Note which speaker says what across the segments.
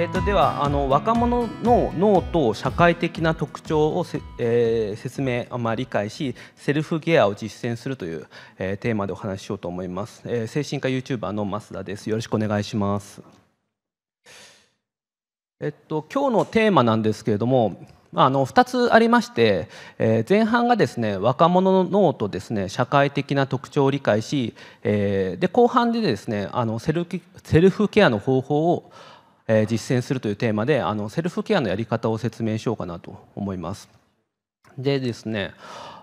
Speaker 1: えー、とではあの若者の脳と社会的な特徴をえー、説明、まあ、理解しセルフケアを実践するという、えー、テーマでお話ししようと思います、えー、精神科 YouTuber の増田ですよろしくお願いしますえっと今日のテーマなんですけれどもあの2つありまして、え前半がですね若者の脳とですね社会的な特徴を理解し、えで後半でですねあのセルセルフケアの方法をえ実践するというテーマであのセルフケアのやり方を説明しようかなと思います。でですね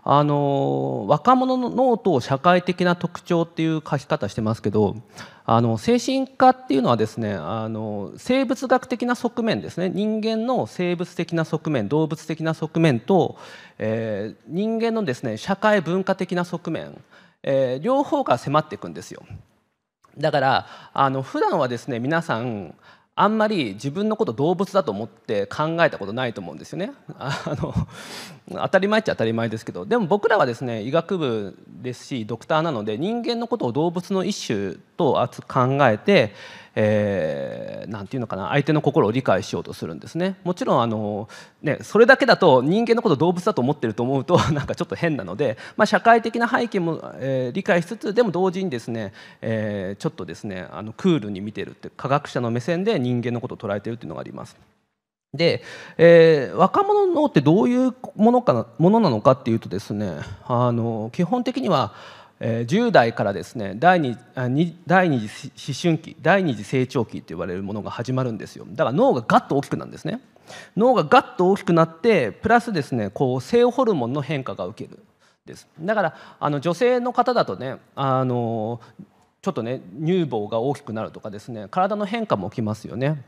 Speaker 1: あの若者の脳と社会的な特徴っていう書き方してますけどあの精神科っていうのはですねあの生物学的な側面ですね人間の生物的な側面動物的な側面と、えー、人間のですね社会文化的な側面、えー、両方が迫っていくんですよ。だからあの普段はですね皆さんあんまり自分のこと動物だと思って考えたことないと思うんですよね。あの当たり前っちゃ当たり前ですけどでも僕らはですね医学部ですしドクターなので人間のことを動物の一種と考えて何、えー、ていうのかな相手の心を理解しようとするんですねもちろんあの、ね、それだけだと人間のこと動物だと思ってると思うと なんかちょっと変なので、まあ、社会的な背景も、えー、理解しつつでも同時にですね、えー、ちょっとですねあのクールに見てるって科学者の目線で人間のことを捉えてるっていうのがあります。で、えー、若者の脳ってどういうものかなものなのかっていうとですねあの基本的には、えー、10代からですね第二第二次思春期第二次成長期と言われるものが始まるんですよだから脳がガッと大きくなんですね脳がガッと大きくなってプラスですねこう性ホルモンの変化が受けるですだからあの女性の方だとねあのちょっとね乳房が大きくなるとかですね体の変化も起きますよね。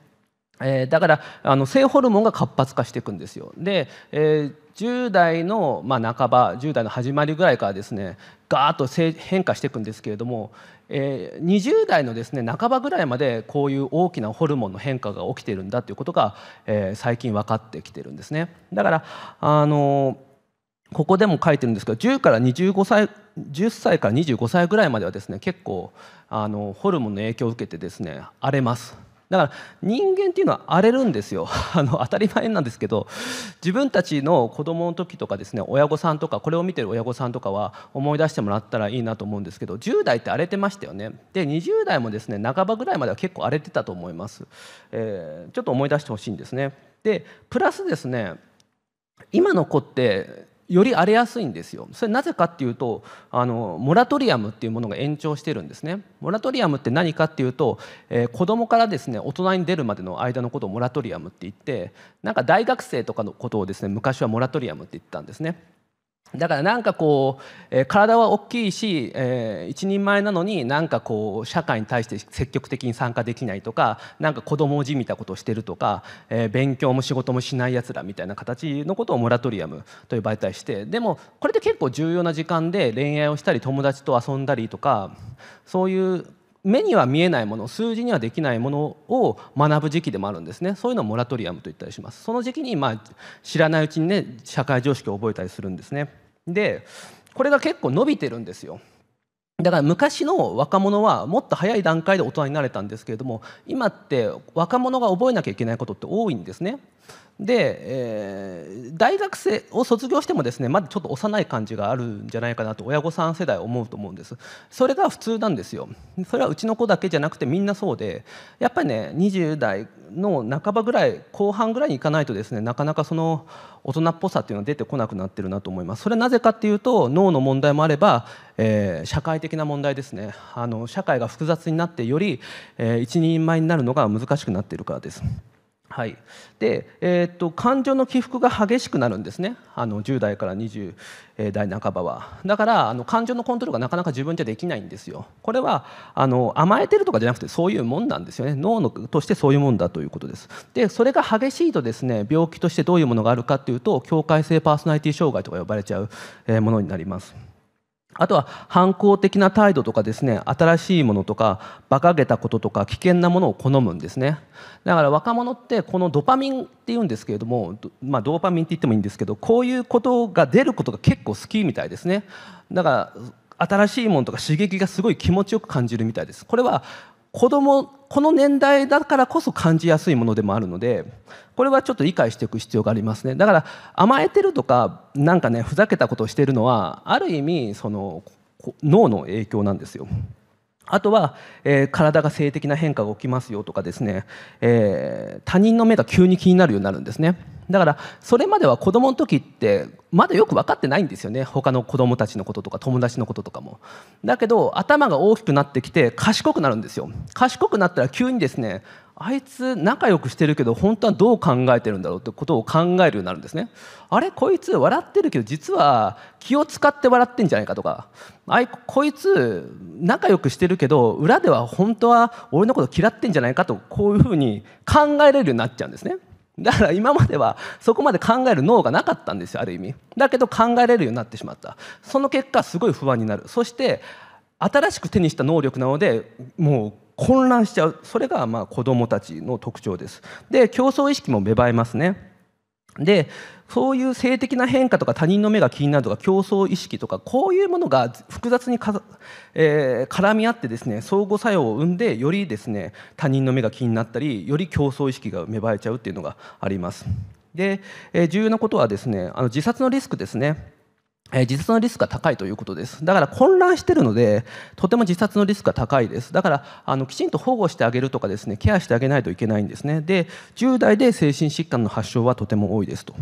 Speaker 1: えー、だからあの性ホルモンが活発化していくんですよ。で、えー10代の、まあ、半ば10代の始まりぐらいからですねガーッと変化していくんですけれども、えー、20代のですね半ばぐらいまでこういう大きなホルモンの変化が起きてるんだということが、えー、最近分かってきてるんですね。だからあのここでも書いてるんですけど10から25歳10歳から25歳ぐらいまではですね結構あのホルモンの影響を受けてですね荒れます。だから人間っていうのは荒れるんですよ あの当たり前なんですけど自分たちの子供の時とかですね親御さんとかこれを見てる親御さんとかは思い出してもらったらいいなと思うんですけど10代って荒れてましたよねで20代もですね半ばぐらいまでは結構荒れてたと思います、えー、ちょっと思い出してほしいんですねでプラスですね今の子ってより荒れやすいんですよそれなぜかっていうとあのモラトリアムっていうものが延長してるんですねモラトリアムって何かっていうと、えー、子供からですね大人に出るまでの間のことをモラトリアムって言ってなんか大学生とかのことをですね昔はモラトリアムって言ったんですねだからなんかこう、えー、体は大きいし、えー、一人前なのになんかこう社会に対して積極的に参加できないとかなんか子供をじみたことをしてるとか、えー、勉強も仕事もしないやつらみたいな形のことをモラトリアムと呼ばれたりしてでもこれで結構重要な時間で恋愛をしたり友達と遊んだりとかそういう目には見えないもの数字にはできないものを学ぶ時期でもあるんですねそういうのをモラトリアムと言ったりしますその時期に、まあ、知らないうちにね社会常識を覚えたりするんですねでこれが結構伸びてるんですよだから昔の若者はもっと早い段階で大人になれたんですけれども今って若者が覚えなきゃいけないことって多いんですねで、えー、大学生を卒業してもですねまだちょっと幼い感じがあるんじゃないかなと親御さん世代思うと思うんですそれが普通なんですよそれはうちの子だけじゃなくてみんなそうでやっぱりね20代の半ばぐらい後半ぐらいにいかないとですねなかなかその大人っぽさっていうのは出てこなくなってるなと思いますそれはなぜかっていうと脳の問題もあれば、えー、社会的な問題ですねあの社会が複雑になってより、えー、一人前になるのが難しくなっているからです。はいでえー、っと感情の起伏が激しくなるんですねあの10代から20代半ばはだからあの感情のコントロールがなかなか自分じゃできないんですよこれはあの甘えてるとかじゃなくてそういうもんなんですよね脳のとしてそういうもんだということですでそれが激しいとですね病気としてどういうものがあるかっていうと境界性パーソナリティ障害とか呼ばれちゃうものになりますあとは反抗的な態度とかですね新しいものとか馬鹿げたこととか危険なものを好むんですねだから若者ってこのドパミンっていうんですけれどもまあ、ドーパミンって言ってもいいんですけどこういうことが出ることが結構好きみたいですねだから新しいものとか刺激がすごい気持ちよく感じるみたいですこれは子供この年代だからこそ感じやすいものでもあるのでこれはちょっと理解していく必要がありますねだから甘えてるとかなんかねふざけたことをしてるのはある意味その脳の影響なんですよ。あとは、えー、体が性的な変化が起きますよとかですね、えー、他人の目が急に気になるようになるんですね。だからそれまでは子供の時ってまだよく分かってないんですよね他の子供たちのこととか友達のこととかもだけど頭が大きくなってきて賢くなるんですよ賢くなったら急にですねあいつ仲良くしてるけど本当はどう考えてるんだろうってことを考えるようになるんですねあれこいつ笑ってるけど実は気を使って笑ってんじゃないかとかあいこいつ仲良くしてるけど裏では本当は俺のこと嫌ってんじゃないかとこういうふうに考えれるようになっちゃうんですねだから今まではそこまで考える脳がなかったんですよある意味だけど考えれるようになってしまったその結果すごい不安になるそして新しく手にした能力なのでもう混乱しちゃうそれがまあ子どもたちの特徴ですで競争意識も芽生えますねでそういう性的な変化とか他人の目が気になるとか競争意識とかこういうものが複雑にか、えー、絡み合ってですね相互作用を生んでよりですね他人の目が気になったりより競争意識が芽生えちゃうっていうのがあります。で、えー、重要なことはですねあの自殺のリスクですね。え自殺のリスクが高いということです。だから混乱してるので、とても自殺のリスクが高いです。だからあのきちんと保護してあげるとかですね、ケアしてあげないといけないんですね。で、10代で精神疾患の発症はとても多いですと。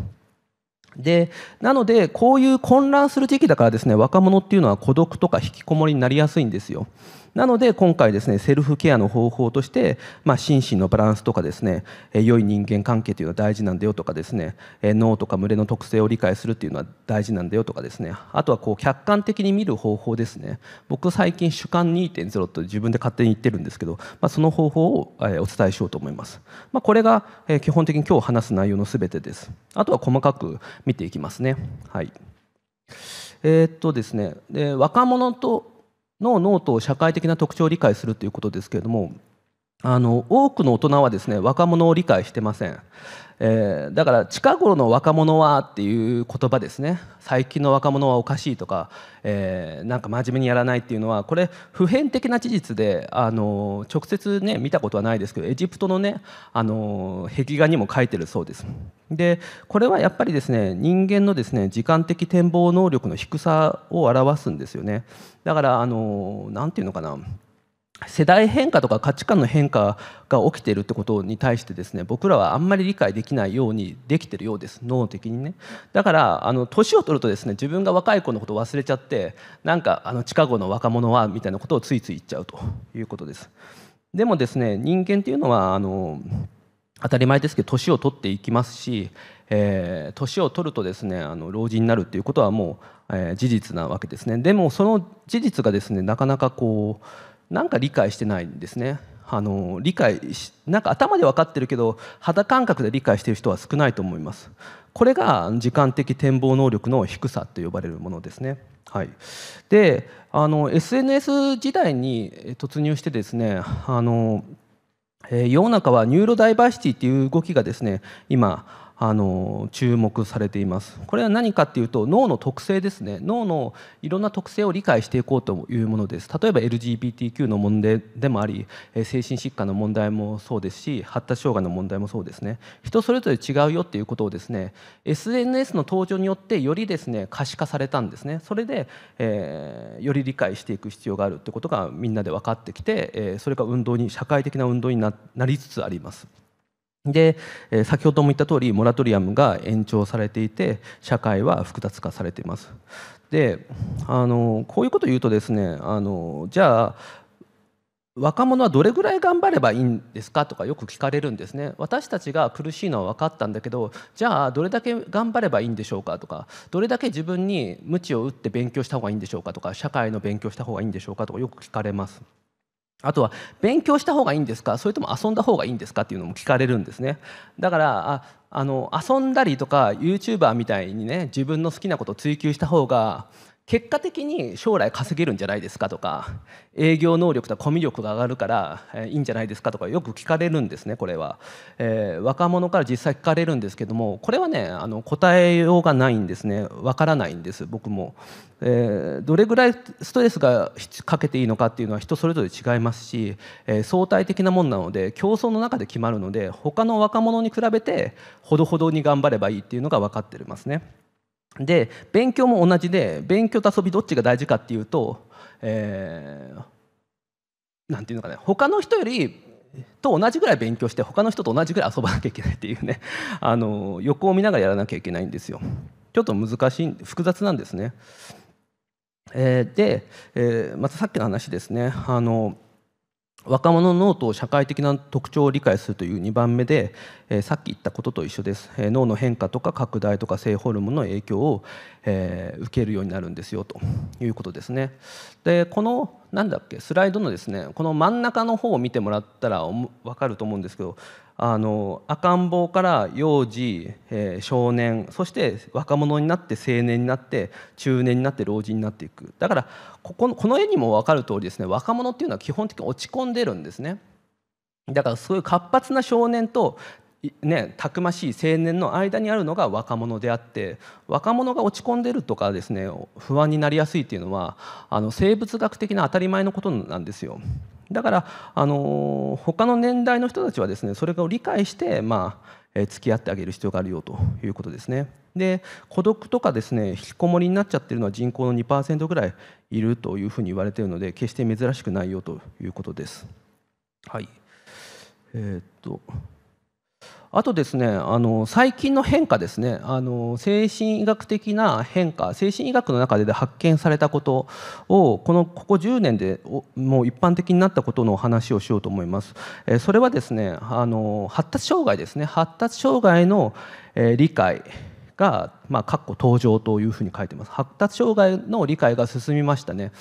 Speaker 1: でなのでこういう混乱する時期だからですね若者っていうのは孤独とか引きこもりになりやすいんですよなので今回ですねセルフケアの方法として、まあ、心身のバランスとかですね良い人間関係というのは大事なんだよとかですね脳とか群れの特性を理解するっていうのは大事なんだよとかですねあとはこう客観的に見る方法ですね僕最近主観2.0と自分で勝手に言ってるんですけど、まあ、その方法をお伝えしようと思います、まあ、これが基本的に今日話す内容のすべてですあとは細かく見ていきますねはいえー、っとですねで若者とのノートを社会的な特徴を理解するということですけれどもあの多くの大人はですね若者を理解してません、えー、だから近頃の若者はっていう言葉ですね最近の若者はおかしいとか、えー、なんか真面目にやらないっていうのはこれ普遍的な事実であの直接ね見たことはないですけどエジプトのねあの壁画にも書いてるそうですでこれはやっぱりですね人間のですね時間的展望能力の低さを表すんですよねだからあの何て言うのかな世代変化とか価値観の変化が起きているってことに対してですね僕らはあんまり理解できないようにできてるようです脳的にねだからあの年を取るとですね自分が若い子のことを忘れちゃってなんかあの近頃の若者はみたいなことをついつい言っちゃうということですでもですね人間っていうのはあの当たり前ですけど年を取っていきますし、えー、年を取るとですねあの老人になるっていうことはもう、えー、事実なわけですねでもその事実がですねなかなかこうなんか理解してないんですねあの理解しなんか頭で分かってるけど肌感覚で理解してる人は少ないと思いますこれが時間的展望能力の低さと呼ばれるものですねはい、であの SNS 時代に突入してですねあの、え世の中はニューロダイバーシティっていう動きがですね今あの注目されていますこれは何かっていうと脳の特性ですね脳のいろんな特性を理解していこうというものです例えば LGBTQ の問題でもあり精神疾患の問題もそうですし発達障害の問題もそうですね人それぞれ違うよっていうことをですね SNS の登場によってよりですね可視化されたんですねそれで、えー、より理解していく必要があるってことがみんなで分かってきて、えー、それが運動に社会的な運動になりつつあります。で先ほども言った通りモラトリアムが延長されていて社会は複雑化されています。であのこういうことを言うとですねあのじゃあ若者はどれぐらい頑張ればいいんですかとかよく聞かれるんですね私たちが苦しいのは分かったんだけどじゃあどれだけ頑張ればいいんでしょうかとかどれだけ自分に無知を打って勉強した方がいいんでしょうかとか社会の勉強した方がいいんでしょうかとかよく聞かれます。あとは勉強した方がいいんですかそれとも遊んだ方がいいんですかっていうのも聞かれるんですねだからああの遊んだりとか YouTuber みたいにね自分の好きなことを追求した方が結果的に将来稼げるんじゃないですかとか営業能力とコミュ力が上がるからいいんじゃないですかとかよく聞かれるんですねこれは、えー、若者から実際聞かれるんですけどもこれはねあの答えようがないんですねわからないんです僕も、えー、どれぐらいストレスがかけていいのかっていうのは人それぞれ違いますし、えー、相対的なもんなので競争の中で決まるので他の若者に比べてほどほどに頑張ればいいっていうのが分かってますね。で勉強も同じで勉強と遊びどっちが大事かっていうと、えー、なんていうのかね他の人よりと同じぐらい勉強して他の人と同じぐらい遊ばなきゃいけないっていうね あの横を見ながらやらなきゃいけないんですよ。ちょっと難しい複雑なんですね。えー、で、えー、またさっきの話ですねあの若者の脳と社会的な特徴を理解するという2番目で、えー、さっき言ったことと一緒です、えー、脳の変化とか拡大とか性ホルモンの影響を、えー、受けるようになるんですよということですねでこのなんだっけスライドのですねこの真ん中の方を見てもらったら分かると思うんですけどあの赤ん坊から幼児、えー、少年そして若者になって青年になって中年になって老人になっていくだからここのこの絵にも分かる通りですね若者っていうのは基本的に落ち込んでるんですねだからそういう活発な少年とね、たくましい青年の間にあるのが若者であって若者が落ち込んでるとかですね不安になりやすいっていうのはあの生物学的な当たり前のことなんですよ。だからあの他の年代の人たちはですねそれを理解して、まあえ付き合ってあげる必要があるよということですね。で孤独とかですね引きこもりになっちゃってるのは人口の2%ぐらいいるというふうに言われているので決して珍しくないよということです。はいえー、っとあとですねあの最近の変化ですねあの精神医学的な変化精神医学の中で発見されたことをこのここ10年でもう一般的になったことのお話をしようと思います。えそれはですねあの発達障害ですね発達障害の、え理解が、まあ、かっこ登場というふうに書いてます発達障害の理解が進みましたね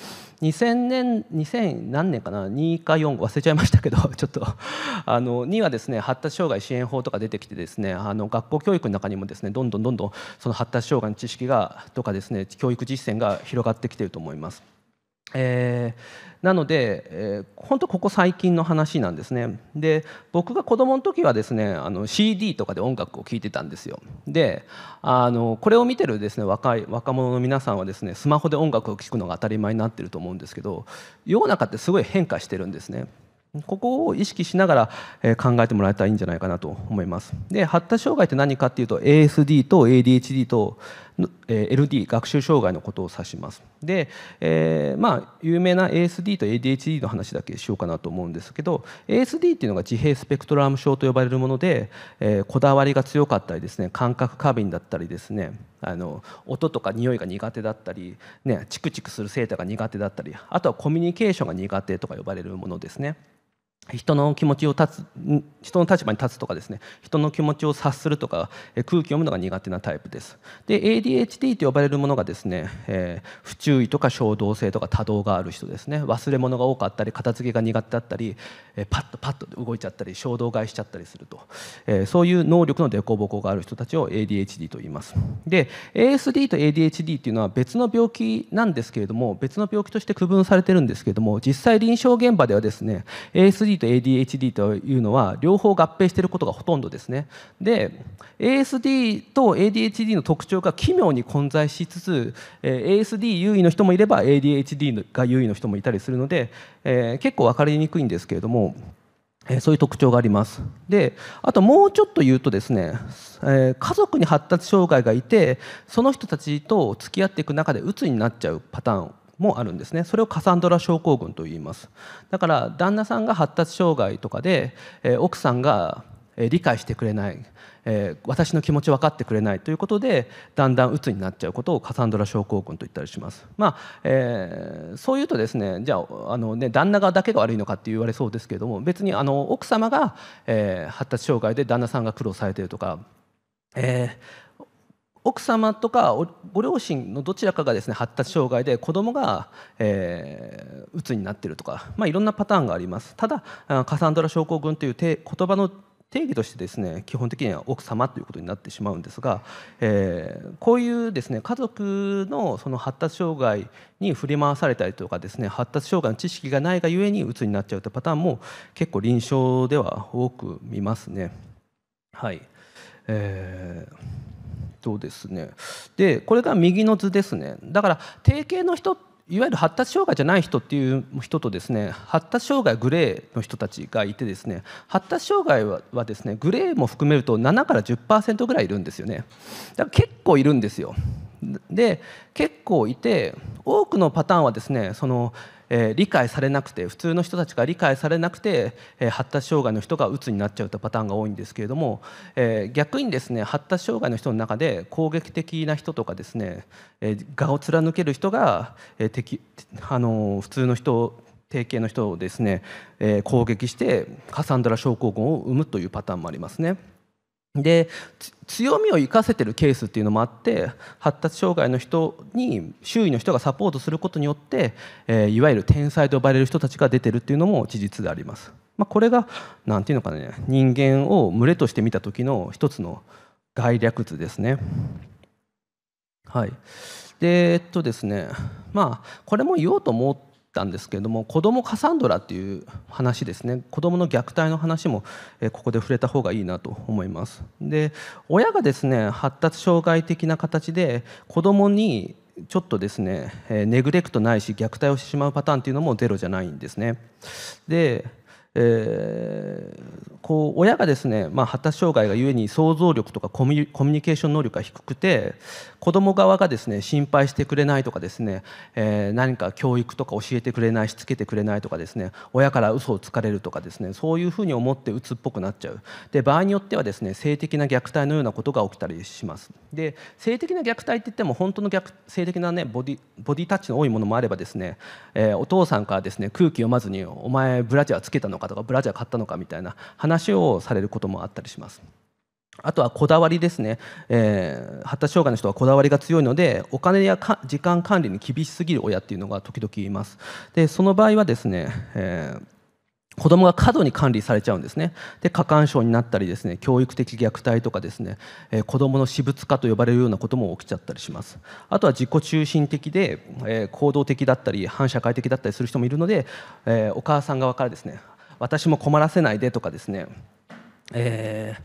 Speaker 1: 2000年2000何年かな2か4忘れちゃいましたけど ちょっとあの2はですね発達障害支援法とか出てきてですねあの学校教育の中にもですねどんどんどんどんその発達障害の知識がとかですね教育実践が広がってきていると思います。えー、なので、えー、本当ここ最近の話なんですねで僕が子供の時はですねあの CD とかで音楽を聴いてたんですよであのこれを見てるですね若い若者の皆さんはですねスマホで音楽を聴くのが当たり前になってると思うんですけど世の中ってすごい変化してるんですねここを意識しながらえ考えてもらえたらいいんじゃないかなと思います。で発達障害って何かっていうと ASD と ADHD と LD 学習障害のことを指しますで、えー、まあ有名な ASD と ADHD の話だけしようかなと思うんですけど ASD っていうのが自閉スペクトラム症と呼ばれるもので、えー、こだわりが強かったりですね感覚過敏だったりですねあの音とか匂いが苦手だったり、ね、チクチクするセーターが苦手だったりあとはコミュニケーションが苦手とか呼ばれるものですね。人の気持ちを立つ人の立場に立つとかですね人の気持ちを察するとか空気を読むのが苦手なタイプですで ADHD と呼ばれるものがですね、えー、不注意とか衝動性とか多動がある人ですね忘れ物が多かったり片付けが苦手だったり、えー、パッとパッと動いちゃったり衝動買いしちゃったりすると、えー、そういう能力の凸凹がある人たちを ADHD と言いますで ASD と ADHD っていうのは別の病気なんですけれども別の病気として区分されてるんですけれども実際臨床現場ではですね ASD と ADHD というのは両方合併していることがほとんどですねで ASD と ADHD の特徴が奇妙に混在しつつ ASD 優位の人もいれば ADHD が優位の人もいたりするので、えー、結構分かりにくいんですけれどもそういう特徴があります。で、あともうちょっと言うとですね、えー、家族に発達障害がいて、その人たちと付き合っていく中で鬱になっちゃうパターンもあるんですねそれをカサンドラ症候群と言いますだから旦那さんが発達障害とかで、え奥さんが理解してくれない、え私の気持ち分かってくれないということでだんだん鬱になっちゃうことをカサンドラ症候群と言ったりします。まあえー、そういうとですねじゃああの、ね、旦那側だけが悪いのかって言われそうですけども別にあの奥様が、えー、発達障害で旦那さんが苦労されてるとかえー、奥様とかご両親のどちらかがですね発達障害で子供が、えー、うつになっているとか、まあ、いろんなパターンがありますただカサンドラ症候群という言葉の定義としてですね基本的には奥様ということになってしまうんですが、えー、こういうですね家族のその発達障害に振り回されたりとかですね発達障害の知識がないがゆえにうつになっちゃうというパターンも結構臨床では多く見ますね。はいえーとですねでこれが右の図ですねだから定型の人いわゆる発達障害じゃない人っていう人とですね発達障害グレーの人たちがいてですね発達障害はですねグレーも含めると7から10%ぐらいいるんですよねだから結構いるんですよで結構いて多くのパターンはですねそのえー、理解されなくて普通の人たちが理解されなくて、えー、発達障害の人がうつになっちゃうというパターンが多いんですけれども、えー、逆にですね発達障害の人の中で攻撃的な人とかですね、えー、を貫ける人が、えー敵あのー、普通の人定型の人をですね、えー、攻撃してカサンドラ症候群を生むというパターンもありますね。で強みを生かせてるケースっていうのもあって発達障害の人に周囲の人がサポートすることによって、えー、いわゆる天才と呼ばれる人たちが出てるっていうのも事実であります。まあ、これが何て言うのかね人間を群れとして見た時の一つの概略図ですね。はい、でえっとですねまあこれも言おうと思ったんですけれども子どもカサンドラっていう話ですね子どもの虐待の話もここで触れた方がいいなと思いますで親がですね発達障害的な形で子どもにちょっとですねネグレクトないし虐待をしてしまうパターンっていうのもゼロじゃないんですねでえー、こう親がですね、まあ、発達障害がゆえに想像力とかコミュニケーション能力が低くて子ども側がですね心配してくれないとかですね、えー、何か教育とか教えてくれないしつけてくれないとかですね親から嘘をつかれるとかですねそういうふうに思って鬱っぽくなっちゃうで場合によってはですね性的な虐待のようなことが起きたりしますで性的な虐待っていっても本当の逆性的な、ね、ボディボディタッチの多いものもあればですね、えー、お父さんからですね空気読まずに「お前ブラジャーつけたのか」かとかブラジャー買ったのかみたいな話をされることもあったりします。あとはこだわりですね、えー、発達障害の人はこだわりが強いのでお金や時間管理に厳しすぎる親っていうのが時々いますでその場合はですね、えー子供が過度に管理されちゃうんですね。で、過干渉になったりですね、教育的虐待とかですね、えー、子供の私物化と呼ばれるようなことも起きちゃったりします。あとは自己中心的で、えー、行動的だったり、反社会的だったりする人もいるので、えー、お母さん側からですね、私も困らせないでとかですね、え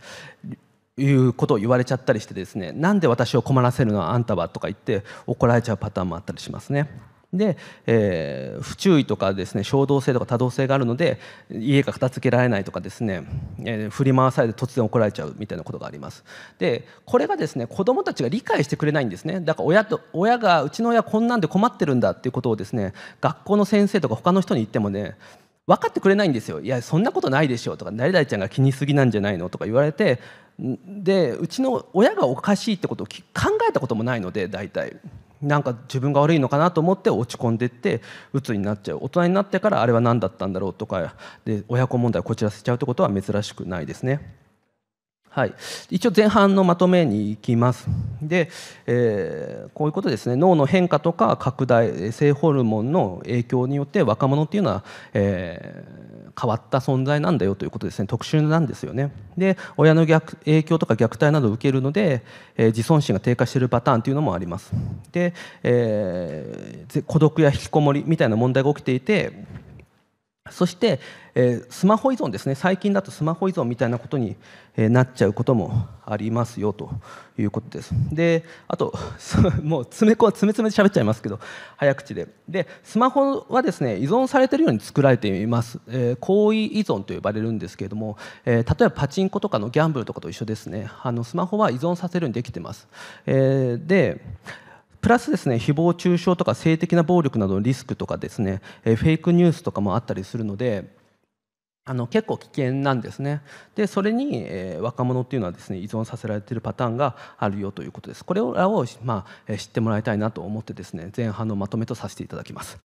Speaker 1: ー、いうことを言われちゃったりしてですねなんで私を困らせるのはあんたはとか言って怒られちゃうパターンもあったりしますね。で、えー、不注意とかですね衝動性とか多動性があるので家が片付けられないとかですね、えー、振り回されて突然怒られちゃうみたいなことがありますでこれがですね子どもたちが理解してくれないんですねだから親と親がうちの親こんなんで困ってるんだっていうことをですね学校の先生とか他の人に言ってもね分かってくれないんですよ「いやそんなことないでしょ」とか「誰々ちゃんが気にすぎなんじゃないの?」とか言われてでうちの親がおかしいってことを考えたこともないので大体。なんか自分が悪いのかなと思って落ち込んでって鬱になっちゃう大人になってからあれは何だったんだろうとかで親子問題をこちらせちゃうってことは珍しくないですね。はい、一応前半のまとめにいきますで、えー、こういうことですね脳の変化とか拡大性ホルモンの影響によって若者っていうのは、えー、変わった存在なんだよということですね特殊なんですよねで親の逆影響とか虐待などを受けるので、えー、自尊心が低下しているパターンっていうのもありますで、えー、孤独や引きこもりみたいな問題が起きていてそして、えー、スマホ依存ですね最近だとスマホ依存みたいなことに、えー、なっちゃうこともありますよということですであと もう詰め込詰め詰めで喋っちゃいますけど早口ででスマホはですね依存されてるように作られています、えー、行為依存と呼ばれるんですけれども、えー、例えばパチンコとかのギャンブルとかと一緒ですねあのスマホは依存させるようにできてます、えー、でプラスですね誹謗中傷とか性的な暴力などのリスクとかですね、えフェイクニュースとかもあったりするのであの結構危険なんですねでそれに、えー、若者っていうのはですね依存させられているパターンがあるよということですこれらを、まあ、知ってもらいたいなと思ってですね前半のまとめとさせていただきます